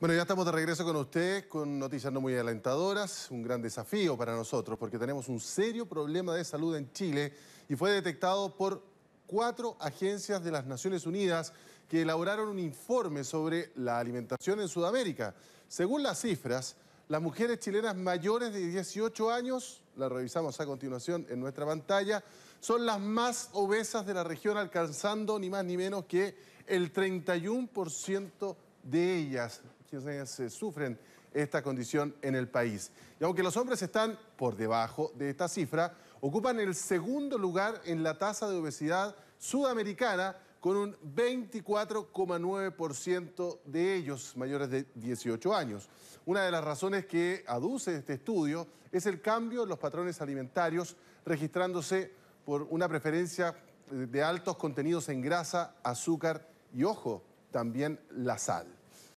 Bueno, ya estamos de regreso con usted, con noticias no muy alentadoras, un gran desafío para nosotros porque tenemos un serio problema de salud en Chile y fue detectado por cuatro agencias de las Naciones Unidas que elaboraron un informe sobre la alimentación en Sudamérica. Según las cifras, las mujeres chilenas mayores de 18 años, la revisamos a continuación en nuestra pantalla, son las más obesas de la región, alcanzando ni más ni menos que el 31% de ellas, quienes eh, sufren esta condición en el país. Y aunque los hombres están por debajo de esta cifra, ocupan el segundo lugar en la tasa de obesidad sudamericana con un 24,9% de ellos mayores de 18 años. Una de las razones que aduce este estudio es el cambio en los patrones alimentarios, registrándose por una preferencia eh, de altos contenidos en grasa, azúcar y, ojo, también la sal.